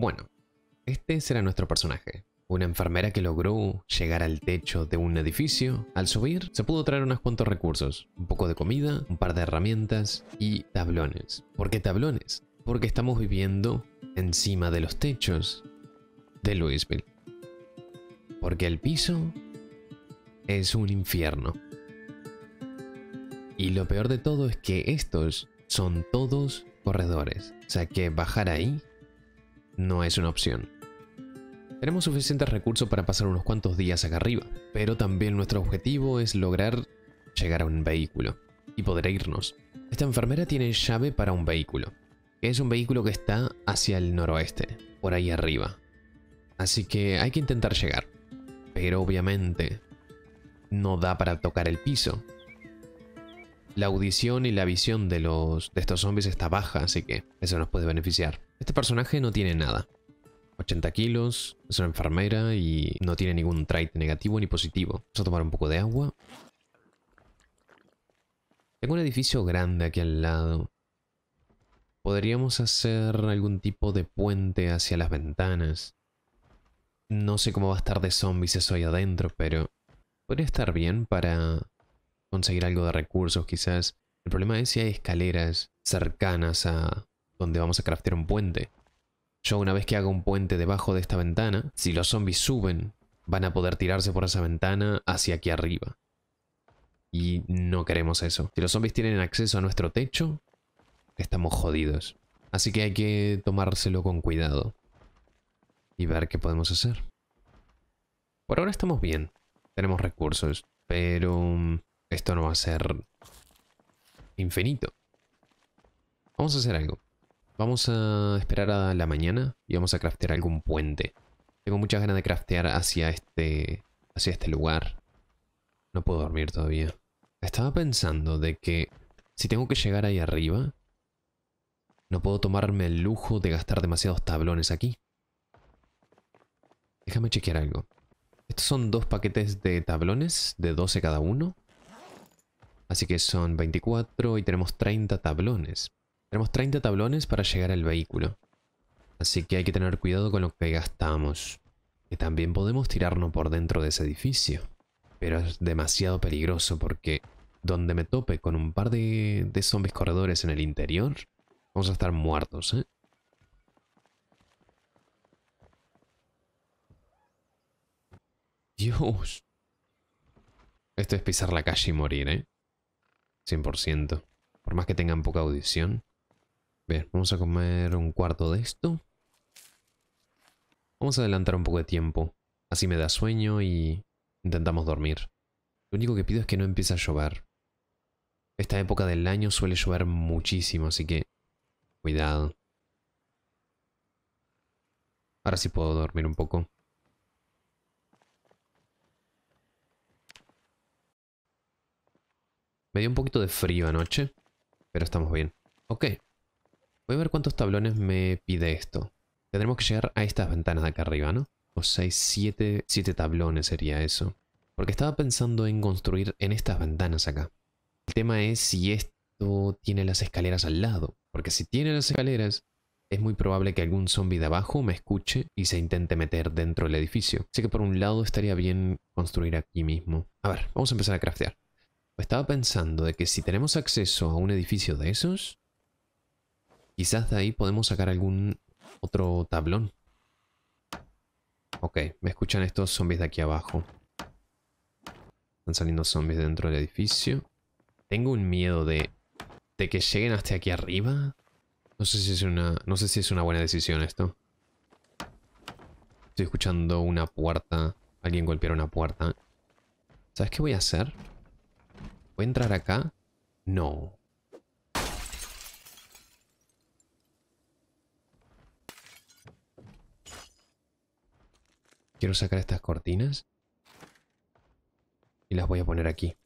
Bueno, este será nuestro personaje. Una enfermera que logró llegar al techo de un edificio. Al subir, se pudo traer unos cuantos recursos. Un poco de comida, un par de herramientas y tablones. ¿Por qué tablones? Porque estamos viviendo encima de los techos de Louisville. Porque el piso es un infierno. Y lo peor de todo es que estos son todos corredores. O sea que bajar ahí no es una opción. Tenemos suficientes recursos para pasar unos cuantos días acá arriba, pero también nuestro objetivo es lograr llegar a un vehículo y poder irnos. Esta enfermera tiene llave para un vehículo, que es un vehículo que está hacia el noroeste, por ahí arriba. Así que hay que intentar llegar, pero obviamente no da para tocar el piso, la audición y la visión de, los, estos zombies está baja, así que eso nos puede beneficiar. Este personaje no tiene nada. 80 kilos, es una enfermera y no tiene ningún trait negativo ni positivo. Vamos a tomar un poco de agua. Tengo un edificio grande aquí al lado. Podríamos hacer algún tipo de puente hacia las ventanas. No sé cómo va a estar de zombies eso ahí adentro, pero... Podría estar bien para conseguir algo de recursos quizás. El problema es si hay escaleras cercanas a donde vamos a craftear un puente. Yo una vez que haga un puente debajo de esta ventana, si los zombies suben, van a poder tirarse por esa ventana hacia aquí arriba. Y no queremos eso. Si los zombies tienen acceso a nuestro techo, estamos jodidos. Así que hay que tomárselo con cuidado. Y ver qué podemos hacer. Por ahora estamos bien. Tenemos recursos. Pero mm, esto no va a ser infinito. Vamos a hacer algo. Vamos a esperar a la mañana y vamos a craftear algún puente. Tengo muchas ganas de craftear hacia este, hacia este lugar. No puedo dormir todavía. Estaba pensando de que si tengo que llegar ahí arriba, no puedo tomarme el lujo de gastar demasiados tablones aquí. Déjame chequear algo. Estos son dos paquetes de tablones de 12 cada uno. Así que son 24 y tenemos 30 tablones. Tenemos 30 tablones para llegar al vehículo. Así que hay que tener cuidado con lo que gastamos. Que también podemos tirarnos por dentro de ese edificio. Pero es demasiado peligroso porque donde me tope con un par de, de zombies corredores en el interior, vamos a estar muertos, ¿eh? Dios. Esto es pisar la calle y morir, ¿eh? 100%. Por más que tengan poca audición. Bien, vamos a comer un cuarto de esto. Vamos a adelantar un poco de tiempo. Así me da sueño y intentamos dormir. Lo único que pido es que no empiece a llover. Esta época del año suele llover muchísimo, así que cuidado. Ahora sí puedo dormir un poco. Me dio un poquito de frío anoche, pero estamos bien. Ok, voy a ver cuántos tablones me pide esto. Tendremos que llegar a estas ventanas de acá arriba, ¿no? O 6, 7, 7 tablones sería eso. Porque estaba pensando en construir en estas ventanas acá. El tema es si esto tiene las escaleras al lado. Porque si tiene las escaleras, es muy probable que algún zombie de abajo me escuche y se intente meter dentro del edificio. Así que por un lado estaría bien construir aquí mismo. A ver, vamos a empezar a craftear. Estaba pensando de que si tenemos acceso a un edificio de esos, quizás de ahí podemos sacar algún otro tablón. Ok, me escuchan estos zombies de aquí abajo. Están saliendo zombies dentro del edificio. Tengo un miedo de, de que lleguen hasta aquí arriba. No sé si es una, no sé si es una buena decisión esto. Estoy escuchando una puerta. Alguien golpeó una puerta. ¿Sabes qué voy a hacer? ¿Puedo entrar acá? No. Quiero sacar estas cortinas. Y las voy a poner aquí.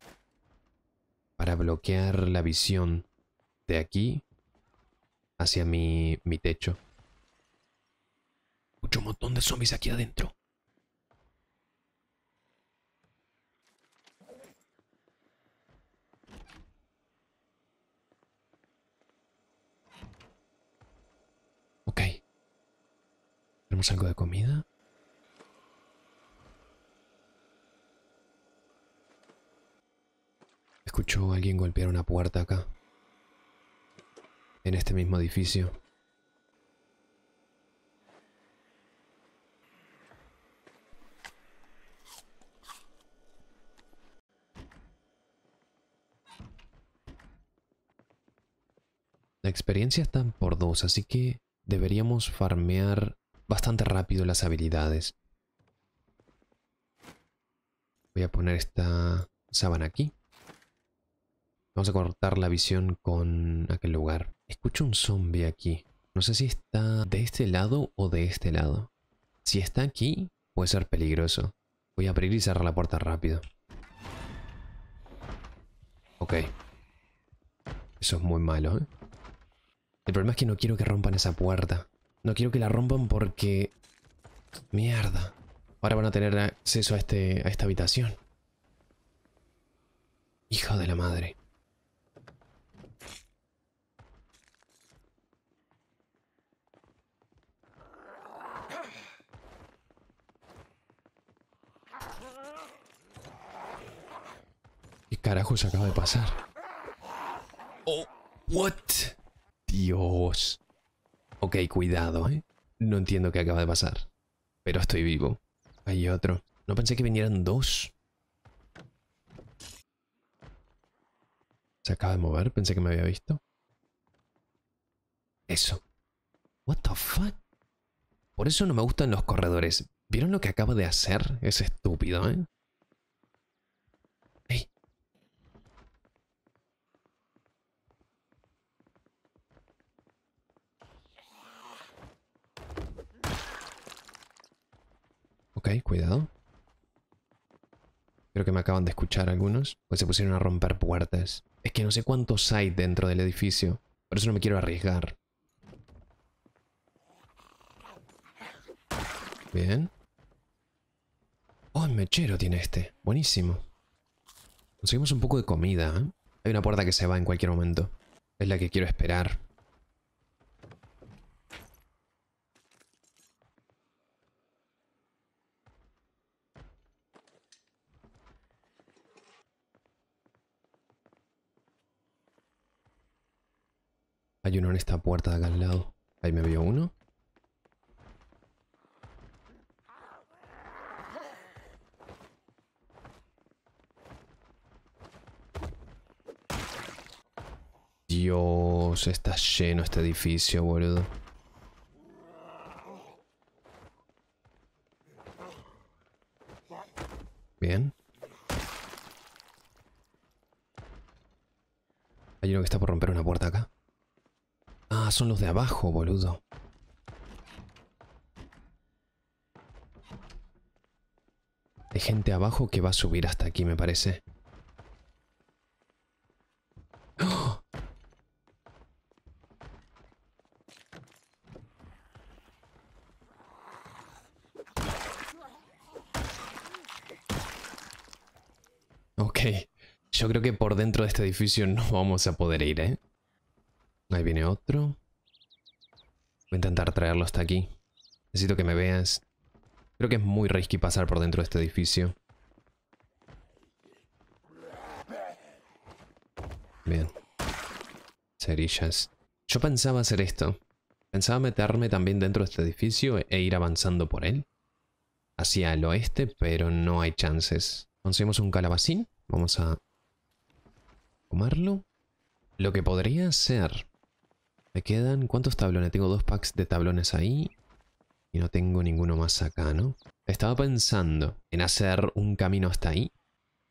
Para bloquear la visión de aquí hacia mi, mi techo. un montón de zombies aquí adentro. Tenemos algo de comida. Escucho a alguien golpear una puerta acá. En este mismo edificio. La experiencia está por dos, así que deberíamos farmear bastante rápido las habilidades. Voy a poner esta sábana aquí. Vamos a cortar la visión con aquel lugar. Escucho un zombie aquí. No sé si está de este lado o de este lado. Si está aquí, puede ser peligroso. Voy a abrir y cerrar la puerta rápido. Ok. Eso es muy malo, ¿eh? El problema es que no quiero que rompan esa puerta. No quiero que la rompan porque... Mierda. Ahora van a tener acceso a, este, a esta habitación. Hijo de la madre. ¿Qué carajo se acaba de pasar? Oh, what? Dios. Ok, cuidado, ¿eh? No entiendo qué acaba de pasar. Pero estoy vivo. Hay otro. No pensé que vinieran dos. Se acaba de mover. Pensé que me había visto. Eso. What the fuck? Por eso no me gustan los corredores. ¿Vieron lo que acaba de hacer? Es estúpido, ¿eh? Ok, cuidado. Creo que me acaban de escuchar algunos. Pues se pusieron a romper puertas. Es que no sé cuántos hay dentro del edificio. Por eso no me quiero arriesgar. Bien. Oh, el mechero tiene este. Buenísimo. Conseguimos un poco de comida, ¿eh? Hay una puerta que se va en cualquier momento. Es la que quiero esperar. Hay uno en esta puerta de acá al lado. Ahí me vio uno. Dios, está lleno este edificio, boludo. Bien. Hay uno que está por romper una puerta acá. Ah, son los de abajo, boludo. Hay gente abajo que va a subir hasta aquí, me parece. Ok. Yo creo que por dentro de este edificio no vamos a poder ir, ¿eh? Ahí viene otro. Voy a intentar traerlo hasta aquí. Necesito que me veas. Creo que es muy risky pasar por dentro de este edificio. Bien. Cerillas. Yo pensaba hacer esto. Pensaba meterme también dentro de este edificio e ir avanzando por él. Hacia el oeste, pero no hay chances. Conseguimos un calabacín. Vamos a... Comerlo. Lo que podría ser... Me quedan... ¿Cuántos tablones? Tengo dos packs de tablones ahí. Y no tengo ninguno más acá, ¿no? Estaba pensando en hacer un camino hasta ahí.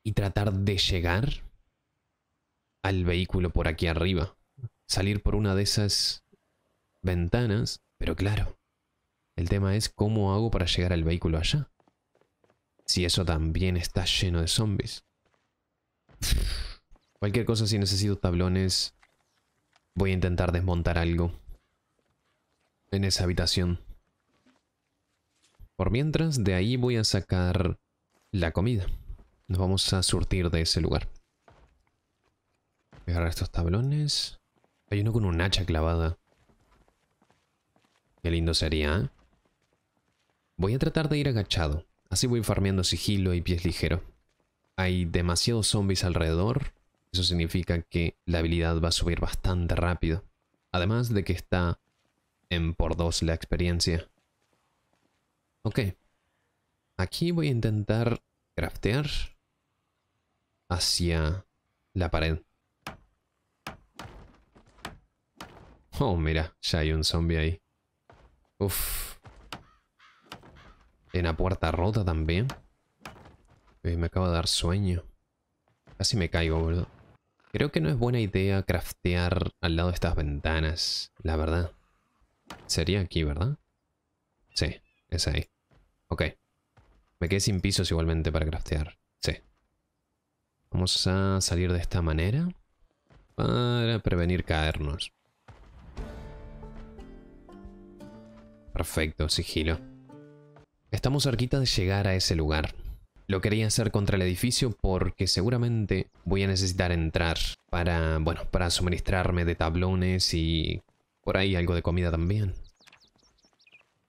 Y tratar de llegar al vehículo por aquí arriba. Salir por una de esas ventanas. Pero claro, el tema es cómo hago para llegar al vehículo allá. Si eso también está lleno de zombies. Cualquier cosa si necesito tablones Voy a intentar desmontar algo. En esa habitación. Por mientras, de ahí voy a sacar la comida. Nos vamos a surtir de ese lugar. Voy a agarrar estos tablones. Hay uno con un hacha clavada. Qué lindo sería, ¿eh? Voy a tratar de ir agachado. Así voy farmeando sigilo y pies ligero. Hay demasiados zombies alrededor eso significa que la habilidad va a subir bastante rápido. Además de que está en por dos la experiencia. Ok. Aquí voy a intentar craftear hacia la pared. Oh, mira, ya hay un zombie ahí. Uf. En la puerta rota también. me acaba de dar sueño. Casi me caigo, boludo. Creo que no es buena idea craftear al lado de estas ventanas, la verdad. Sería aquí, ¿verdad? Sí, es ahí. Ok. Me quedé sin pisos igualmente para craftear. Sí. Vamos a salir de esta manera para prevenir caernos. Perfecto, sigilo. Estamos cerquita de llegar a ese lugar. Lo quería hacer contra el edificio porque seguramente voy a necesitar entrar para, bueno, para suministrarme de tablones y por ahí algo de comida también.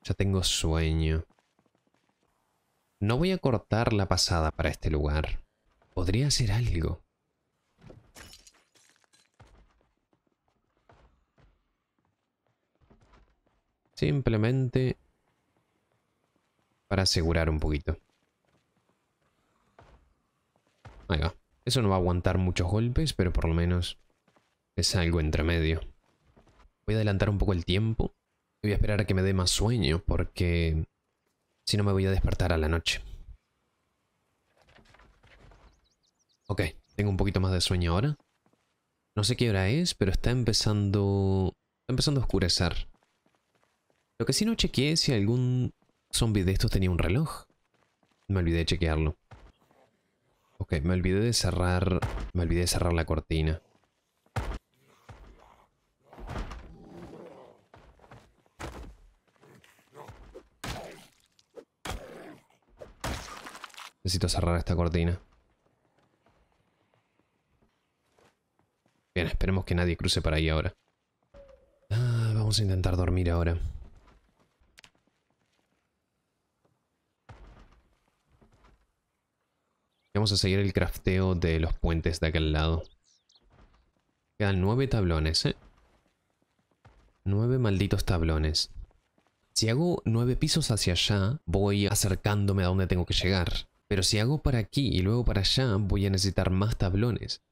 Ya tengo sueño. No voy a cortar la pasada para este lugar. Podría hacer algo. Simplemente para asegurar un poquito. Eso no va a aguantar muchos golpes, pero por lo menos es algo entre medio. Voy a adelantar un poco el tiempo. Y voy a esperar a que me dé más sueño, porque si no me voy a despertar a la noche. Ok, tengo un poquito más de sueño ahora. No sé qué hora es, pero está empezando... Está empezando a oscurecer. Lo que sí no chequeé es si algún zombie de estos tenía un reloj. Me olvidé de chequearlo. Ok, me olvidé de cerrar... Me olvidé de cerrar la cortina. Necesito cerrar esta cortina. Bien, esperemos que nadie cruce por ahí ahora. Ah, vamos a intentar dormir ahora. a seguir el crafteo de los puentes de aquel lado. Quedan nueve tablones, ¿eh? Nueve malditos tablones. Si hago nueve pisos hacia allá, voy acercándome a donde tengo que llegar. Pero si hago para aquí y luego para allá, voy a necesitar más tablones.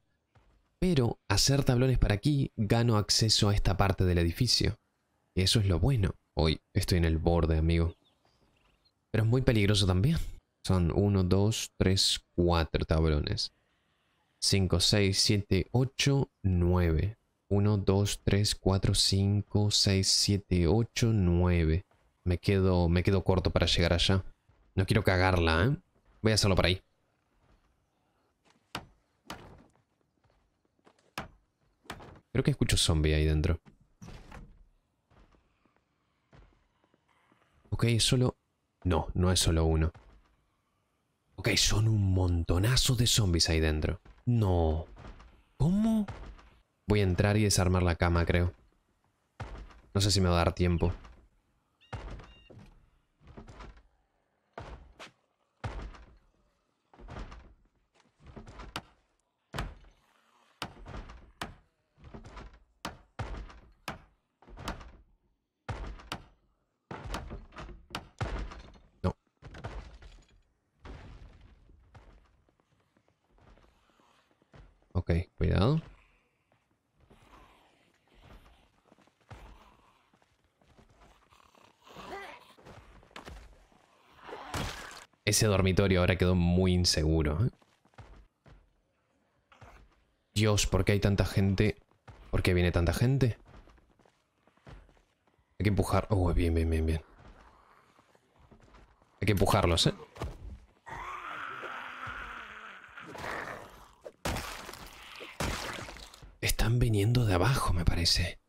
Pero hacer tablones para aquí, gano acceso a esta parte del edificio. Y eso es lo bueno. Hoy estoy en el borde, amigo. Pero es muy peligroso también. Son 1, 2, 3, 4 tablones. 5, 6, 7, 8, 9. 1, 2, 3, 4, 5, 6, 7, 8, 9. Me quedo, me quedo corto para llegar allá. No quiero cagarla, ¿eh? Voy a hacerlo por ahí. Creo que escucho zombie ahí dentro. Ok, solo... No, no es solo uno. Ok, son un montonazo de zombies ahí dentro. No. ¿Cómo? Voy a entrar y desarmar la cama, creo. No sé si me va a dar tiempo. Ese dormitorio ahora quedó muy inseguro. ¿eh? Dios, ¿por qué hay tanta gente? ¿Por qué viene tanta gente? Hay que empujar. Oh, bien, bien, bien, bien. Hay que empujarlos, ¿eh? Están viniendo de abajo, me parece.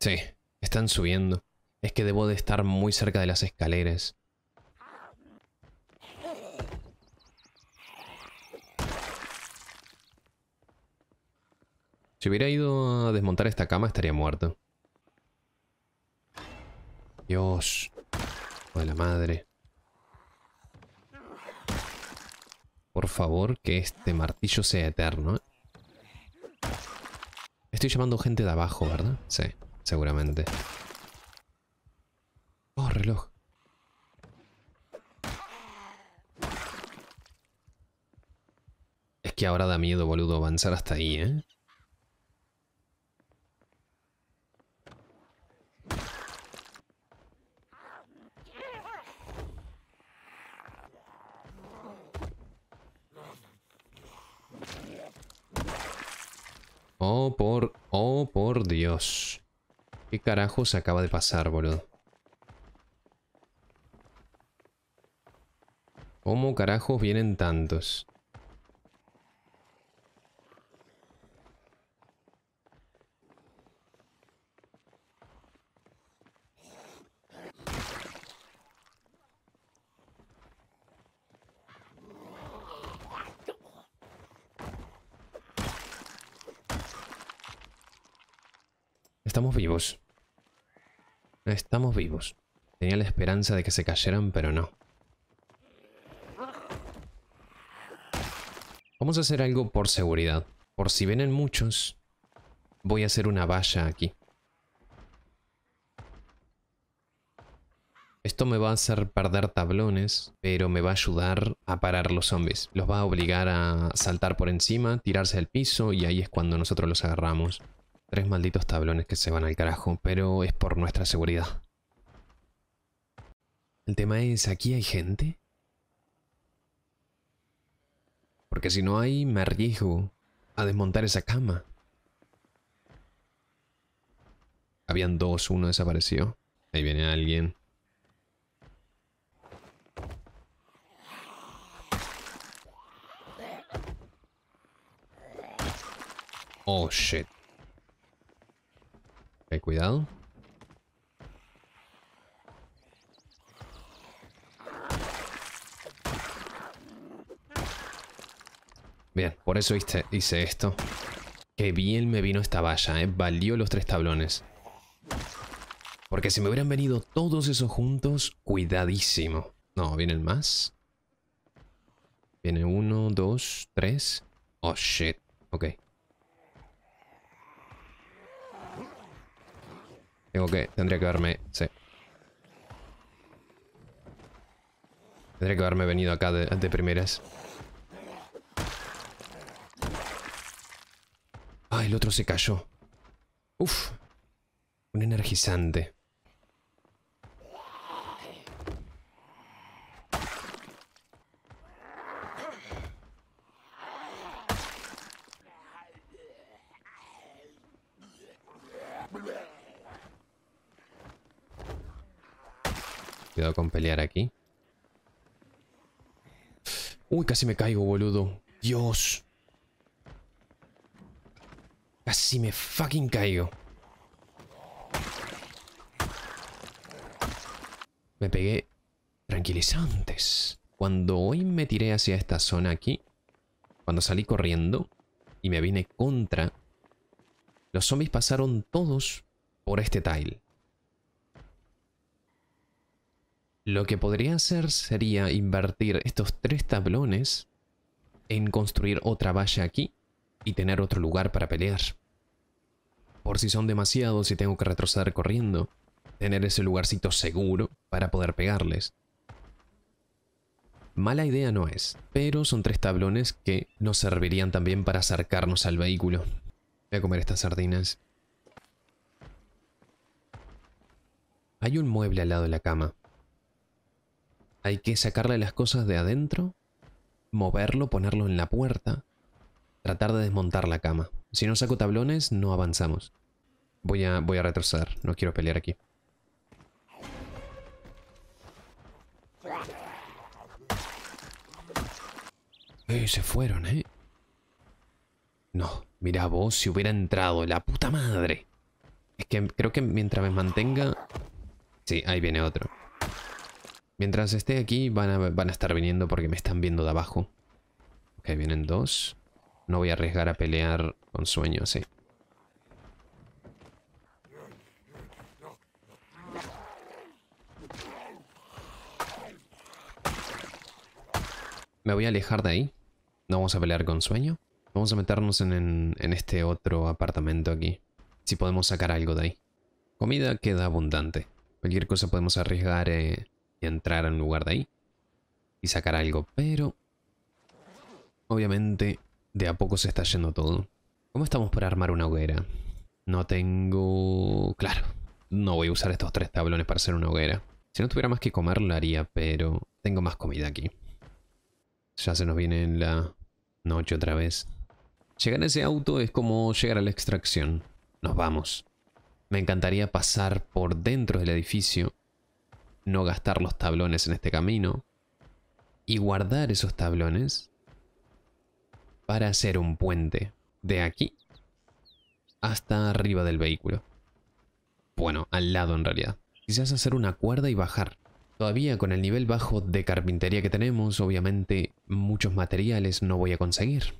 Sí, están subiendo. Es que debo de estar muy cerca de las escaleras. Si hubiera ido a desmontar esta cama estaría muerto. Dios. Hijo la madre. Por favor, que este martillo sea eterno. Estoy llamando gente de abajo, ¿verdad? Sí, seguramente. Oh, reloj. Es que ahora da miedo, boludo, avanzar hasta ahí, ¿eh? Oh, por... Oh, por Dios. ¿Qué carajos acaba de pasar, boludo? ¿Cómo carajos vienen tantos? Estamos vivos. Tenía la esperanza de que se cayeran, pero no. Vamos a hacer algo por seguridad. Por si vienen muchos, voy a hacer una valla aquí. Esto me va a hacer perder tablones, pero me va a ayudar a parar los zombies. Los va a obligar a saltar por encima, tirarse al piso y ahí es cuando nosotros los agarramos. Tres malditos tablones que se van al carajo, pero es por nuestra seguridad. El tema es, ¿aquí hay gente? Porque si no hay, me arriesgo a desmontar esa cama. Habían dos, uno desapareció. Ahí viene alguien. Oh, shit. Ok, eh, cuidado. Bien, por eso hice, esto. Qué bien me vino esta valla, ¿eh? Valió los tres tablones. Porque si me hubieran venido todos esos juntos, cuidadísimo. No, vienen más. Viene uno, dos, tres. Oh, shit. Ok. Tengo que... Tendría que haberme... Sí. Tendría que haberme venido acá de, primeras. Ah, el otro se cayó. Uf. Un energizante. pelear aquí. Uy, casi me caigo, boludo. Dios. Casi me fucking caigo. Me pegué tranquilizantes. Cuando hoy me tiré hacia esta zona aquí, cuando salí corriendo y me vine contra, los zombies pasaron todos por este tile. Lo que podría hacer sería invertir estos tres tablones en construir otra valla aquí y tener otro lugar para pelear. Por si son demasiados y tengo que retroceder corriendo, tener ese lugarcito seguro para poder pegarles. Mala idea no es, pero son tres tablones que nos servirían también para acercarnos al vehículo. Voy a comer estas sardinas. Hay un mueble al lado de la cama. Hay que sacarle las cosas de adentro, moverlo, ponerlo en la puerta, tratar de desmontar la cama. Si no saco tablones, no avanzamos. Voy a, voy a retroceder, no quiero pelear aquí. se fueron, ¿eh? No, mira vos, si hubiera entrado, la puta madre. Es que creo que mientras me mantenga... Sí, ahí viene otro. Mientras esté aquí van a, estar viniendo porque me están viendo de abajo. Ok, vienen dos. No voy a arriesgar a pelear con sueño, sí. Me voy a alejar de ahí. No vamos a pelear con sueño. Vamos a meternos en, en, este otro apartamento aquí. Si podemos sacar algo de ahí. Comida queda abundante. Cualquier cosa podemos arriesgar eh, y entrar en lugar de ahí y sacar algo, pero obviamente de a poco se está yendo todo. ¿Cómo estamos para armar una hoguera? No tengo... Claro, no voy a usar estos tres tablones para hacer una hoguera. Si no tuviera más que comer lo haría, pero tengo más comida aquí. Ya se nos viene la noche otra vez. Llegar a ese auto es como llegar a la extracción. Nos vamos. Me encantaría pasar por dentro del edificio no gastar los tablones en este camino y guardar esos tablones para hacer un puente de aquí hasta arriba del vehículo. Bueno, al lado en realidad. Quizás hacer una cuerda y bajar. Todavía con el nivel bajo de carpintería que tenemos, obviamente muchos materiales no voy a conseguir.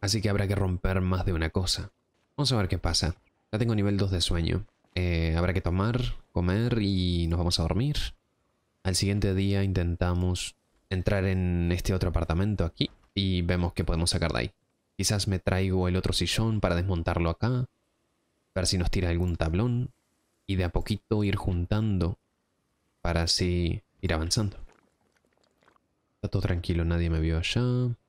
Así que habrá que romper más de una cosa. Vamos a ver qué pasa. Ya tengo nivel 2 de sueño. Eh, habrá que tomar, comer y nos vamos a dormir. Al siguiente día intentamos entrar en este otro apartamento aquí y vemos que podemos sacar de ahí. Quizás me traigo el otro sillón para desmontarlo acá, ver si nos tira algún tablón y de a poquito ir juntando para así ir avanzando. Está todo tranquilo, nadie me vio allá.